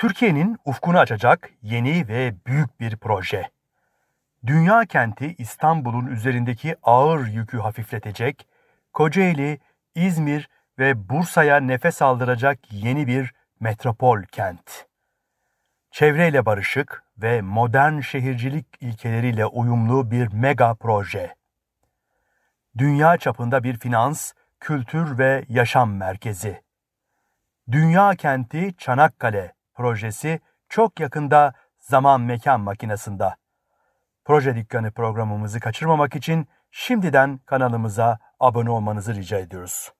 Türkiye'nin ufkunu açacak yeni ve büyük bir proje. Dünya kenti İstanbul'un üzerindeki ağır yükü hafifletecek, Kocaeli, İzmir ve Bursa'ya nefes aldıracak yeni bir metropol kent. Çevreyle barışık ve modern şehircilik ilkeleriyle uyumlu bir mega proje. Dünya çapında bir finans, kültür ve yaşam merkezi. Dünya kenti Çanakkale projesi çok yakında zaman mekan makinesinde. Proje Dükkanı programımızı kaçırmamak için şimdiden kanalımıza abone olmanızı rica ediyoruz.